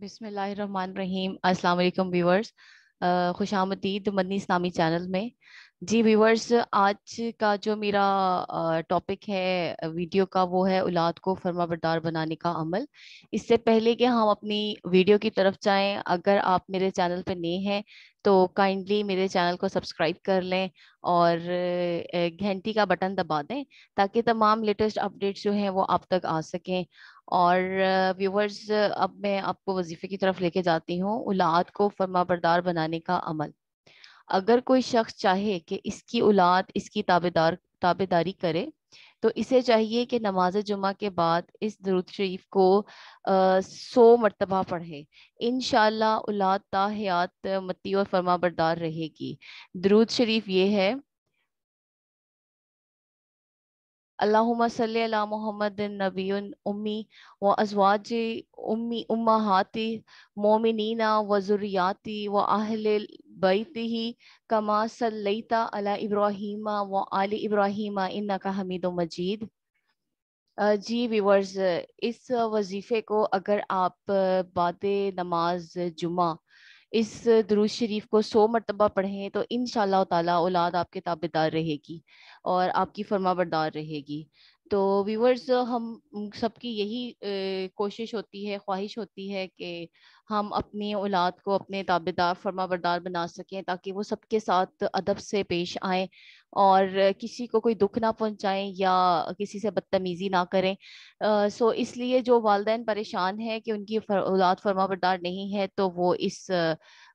बिसमीम अल्लाम व्यूवर्स खुश आमदीद मदनी इस्लामी चैनल में जी व्यूवर्स आज का जो मेरा टॉपिक है वीडियो का वो है औलाद को फर्मा बरदार बनाने का अमल इससे पहले कि हम अपनी वीडियो की तरफ जाएं अगर आप मेरे चैनल पर नए हैं तो काइंडली मेरे चैनल को सब्सक्राइब कर लें और घंटी का बटन दबा दें ताकि तमाम लेटेस्ट अपडेट्स जो हैं वो आप तक आ सकें और व्यूवर्स अब मैं आपको वजीफे की तरफ लेके जाती हूँ औलाद को फरमाबरदार बनाने का अमल अगर कोई शख्स चाहे कि इसकी औलाद इसकी ताबेदार ताबेदारी करे तो इसे चाहिए कि नमाज जुमा के बाद इस दरुद शरीफ को आ, सो मरतबा पढ़े इन शाह औलाद हयात मती और फर्मा बरदार रहेगी दरुद शरीफ ये है اللهم صل मोहम्मद नबी النبي امي وازواج امي उम्माहाती मोमिनीना व واهل بيته आहल صليت على कमा وعلى अला انك व مجيد इन्ना का हमीद मजीद जी व्यूवर्स इस वजीफ़े को अगर आप बाद नमाज जुमा इस दरूज शरीफ को सौ मरतबा पढ़ें तो इन ताला औलाद आपके ताबेदार रहेगी और आपकी फर्मा रहेगी तो व्यूवर्स हम सबकी यही कोशिश होती है ख्वाहिश होती है कि हम अपनी औलाद को अपने ताबेदार फर्मा बना सकें ताकि वो सबके साथ अदब से पेश आए और किसी को कोई दुख ना पहुंचाएं या किसी से बदतमीजी ना करें आ, सो इसलिए जो वालदेन परेशान है कि उनकी औलाद फरमा बरदार नहीं है तो वो इस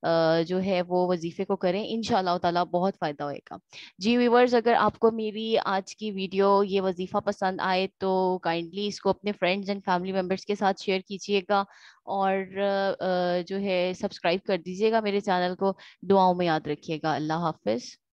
आ, जो है वो वजीफे को करें इन ताला बहुत फ़ायदा होएगा जी व्यूवर्स अगर आपको मेरी आज की वीडियो ये वजीफ़ा पसंद आए तो काइंडली इसको अपने फ्रेंड्स एंड फैमिली मेम्बर्स के साथ शेयर कीजिएगा और जो है सब्सक्राइब कर दीजिएगा मेरे चैनल को दुआओं में याद रखिएगा अल्लाह हाफिज़